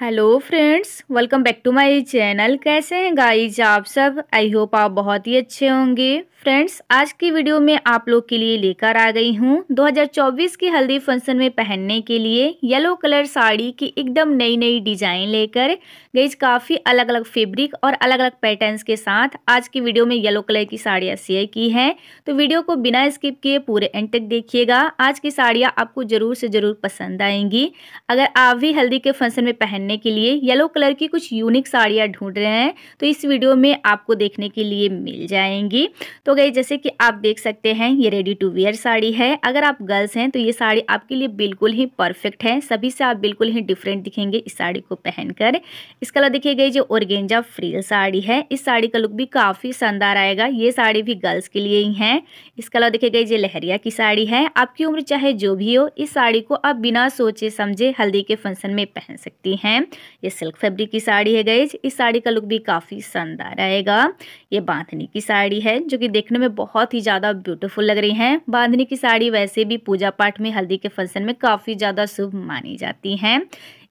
hello friends welcome back to my channel कैसे हैं guys आप सब आई होप आप बहुत ही अच्छे होंगे फ्रेंड्स आज की वीडियो में आप लोग के लिए लेकर आ गई हूँ 2024 की हल्दी फंक्शन में पहनने के लिए येलो कलर साड़ी की एकदम नई नई डिजाइन लेकर गईज काफ़ी अलग अलग फैब्रिक और अलग अलग पैटर्न्स के साथ आज की वीडियो में येलो कलर की साड़ियाँ शेयर की है तो वीडियो को बिना स्किप किए पूरे एंड तक देखिएगा आज की साड़ियाँ आपको ज़रूर से ज़रूर पसंद आएंगी अगर आप भी हल्दी के फंक्शन में पहनने पहनने के लिए येलो कलर की कुछ यूनिक साड़ियाँ ढूंढ रहे हैं तो इस वीडियो में आपको देखने के लिए मिल जाएंगी तो गई जैसे कि आप देख सकते हैं ये रेडी टू वेयर साड़ी है अगर आप गर्ल्स हैं तो ये साड़ी आपके लिए बिल्कुल ही परफेक्ट है सभी से आप बिल्कुल ही डिफरेंट दिखेंगे इस साड़ी को पहनकर इस कलर देखिए गई जो ओरगेंजा फ्रील साड़ी है इस साड़ी का लुक भी काफ़ी शानदार आएगा ये साड़ी भी गर्ल्स के लिए ही है इस कलर देखी गई जो लहरिया की साड़ी है आपकी उम्र चाहे जो भी हो इस साड़ी को आप बिना सोचे समझे हल्दी के फंक्शन में पहन सकती हैं हैं ये सिल्क फैब्रिक की साड़ी है गई इस साड़ी का लुक भी काफ़ी शानदार आएगा ये बांधनी की साड़ी है जो कि देखने में बहुत ही ज़्यादा ब्यूटीफुल लग रही हैं बांधनी की साड़ी वैसे भी पूजा पाठ में हल्दी के फंक्शन में काफ़ी ज़्यादा शुभ मानी जाती हैं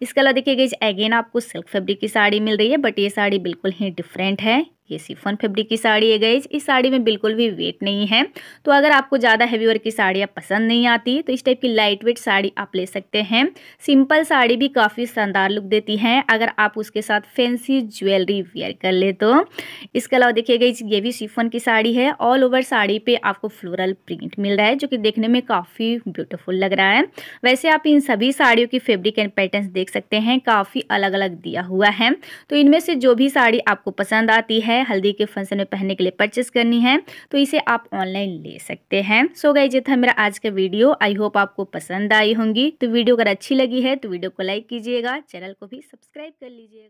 इसके अलावा देखिए गई अगेन आपको सिल्क फैब्रिक की साड़ी मिल रही है बट ये साड़ी बिल्कुल ही डिफरेंट है ये सिफन फैब्रिक की साड़ी है गई इस साड़ी में बिल्कुल भी वेट नहीं है तो अगर आपको ज़्यादा हैवी वर्क की साड़ियाँ पसंद नहीं आती तो इस टाइप की लाइट वेट साड़ी आप ले सकते हैं सिंपल साड़ी भी काफ़ी शानदार लुक देती है अगर आप उसके साथ फैंसी ज्वेलरी वेयर कर ले तो इसके अलावा देखिए गई ये भी सिफन की साड़ी है ऑल ओवर साड़ी पर आपको फ्लोरल प्रिंट मिल रहा है जो कि देखने में काफ़ी ब्यूटिफुल लग रहा है वैसे आप इन सभी साड़ियों की फेब्रिक एंड पैटर्न देख देख सकते हैं काफ़ी अलग अलग दिया हुआ है तो इनमें से जो भी साड़ी आपको पसंद आती है हल्दी के फंक्शन में पहनने के लिए परचेस करनी है तो इसे आप ऑनलाइन ले सकते हैं सो गई ये था मेरा आज का वीडियो आई होप आपको पसंद आई होंगी तो वीडियो अगर अच्छी लगी है तो वीडियो को लाइक कीजिएगा चैनल को भी सब्सक्राइब कर लीजिएगा